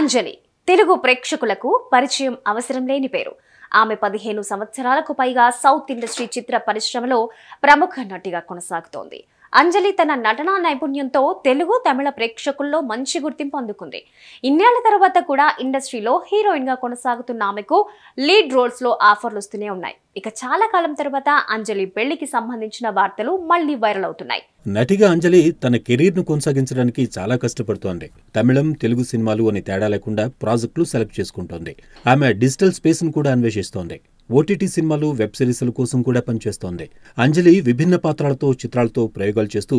అంజలి తెలుగు ప్రేక్షకులకు పరిచయం అవసరం లేని పేరు ఆమె పదిహేను సంవత్సరాలకు పైగా సౌత్ ఇండస్ట్రీ చిత్ర పరిశ్రమలో ప్రముఖ నటిగా కొనసాగుతోంది అంజలి తన నటనా నైపుణ్యంతో తెలుగు తమిళ ప్రేక్షకుల్లో మంచి గుర్తింపు అందుకుంది ఇన్నేళ్ల తర్వాత కూడా ఇండస్ట్రీలో హీరోయిన్గా కొనసాగుతున్న ఆమెకు లీడ్ రోల్స్లో ఆఫర్లు వస్తూనే ఉన్నాయి ఇక చాలా కాలం తర్వాత అంజలి పెళ్లికి సంబంధించిన వార్తలు మళ్లీ వైరల్ అవుతున్నాయి నటిగా అంజలి తన కెరీర్ను కొనసాగించడానికి చాలా కష్టపడుతోంది తమిళం తెలుగు సినిమాలు అని తేడా లేకుండా ప్రాజెక్టులు సెలెక్ట్ చేసుకుంటోంది ఆమె డిజిటల్ స్పేస్ను కూడా అన్వేషిస్తోంది ఓటీటీ సినిమాలు వెబ్ సిరీస్ల కోసం కూడా పనిచేస్తోంది అంజలి విభిన్న పాత్రలతో చిత్రాలతో ప్రయోగాలు చేస్తూ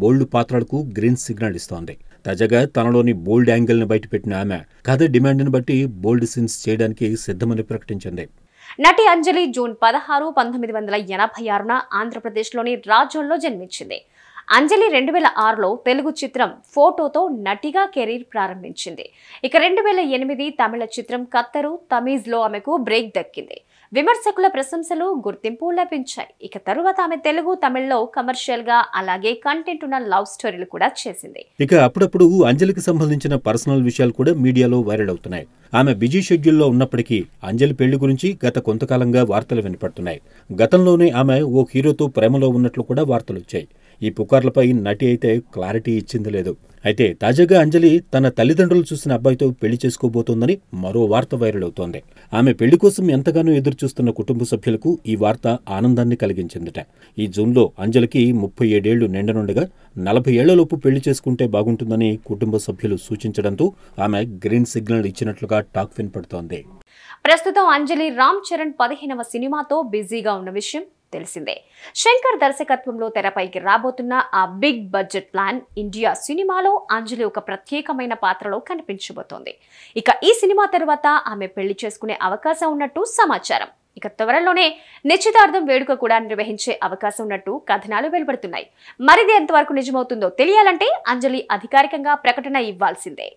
బోల్డ్ పాత్రలకు గ్రీన్ సిగ్నల్ ఇస్తోంది తాజాగా తనలోని బోల్డ్ ని బయటపెట్టిన ఆమె కథ డిమాండ్ని బట్టి బోల్డ్ సీన్స్ చేయడానికి సిద్ధమని ప్రకటించింది నటి అంజలి జూన్ పదహారు పంతొమ్మిది వందల ఎనభై ఆరున ఆంధ్రప్రదేశ్లోని రాజోల్లో జన్మించింది అంజలి రెండు వేల ఆరులో తెలుగు చిత్రం ఫోటోతో నటిగా కెరీర్ ప్రారంభించింది ఇక రెండు వేల ఎనిమిది తమిళ చిత్రం కత్తరు తమీజ్లో ఆమెకు బ్రేక్ దక్కింది విమర్శకుల ప్రశంసలు గుర్తింపు లభించాయి ఇక తరువాత ఆమె తెలుగు తమిళ్లో కమర్షియల్ గా అలాగే కంటెంట్ ఉన్న లవ్ స్టోరీలు కూడా చేసింది ఇక అప్పుడప్పుడు అంజలికి సంబంధించిన పర్సనల్ విషయాలు కూడా మీడియాలో వైరల్ అవుతున్నాయి ఆమె బిజీ షెడ్యూల్లో ఉన్నప్పటికీ అంజలి పెళ్లి గురించి గత కొంతకాలంగా వార్తలు వినపడుతున్నాయి గతంలోనే ఆమె ఓ హీరోతో ప్రేమలో ఉన్నట్లు కూడా వార్తలు వచ్చాయి ఈ పుకార్లపై నటి అయితే క్లారిటీ ఇచ్చింది లేదు అయితే తాజాగా అంజలి తన తల్లిదండ్రులు చూసిన అబ్బాయితో పెళ్లి చేసుకోబోతోందని మరో వార్త వైరల్ అవుతోంది ఆమె పెళ్లి కోసం ఎంతగానో ఎదురుచూస్తున్న కుటుంబ సభ్యులకు ఈ వార్త ఆనందాన్ని కలిగించిందట ఈ జూన్లో అంజలికి ముప్పై ఏడేళ్లు నిండనుండగా నలభై ఏళ్లలోపు పెళ్లి చేసుకుంటే బాగుంటుందని కుటుంబ సభ్యులు సూచించడంతో ఆమె గ్రీన్ సిగ్నల్ ఇచ్చినట్లుగా టాక్ వినపడుతోంది ప్రస్తుతం అంజలి రామ్ చరణ్ పదిహేనవ సినిమాతో బిజీగా ఉన్న విషయం తెలిసిందే శంకర్ దర్శకత్వంలో తెరపైకి రాబోతున్న ఆ బిగ్ బడ్జెట్ ప్లాన్ ఇండియా సినిమాలో అంజలి ఒక ప్రత్యేకమైన పాత్రలో కనిపించబోతోంది ఇక ఈ సినిమా తర్వాత ఆమె పెళ్లి చేసుకునే అవకాశం ఉన్నట్టు సమాచారం ఇక త్వరలోనే నిశ్చితార్థం వేడుక కూడా నిర్వహించే అవకాశం ఉన్నట్టు కథనాలు వెలువడుతున్నాయి మరిది ఎంతవరకు నిజమవుతుందో తెలియాలంటే అంజలి అధికారికంగా ప్రకటన ఇవ్వాల్సిందే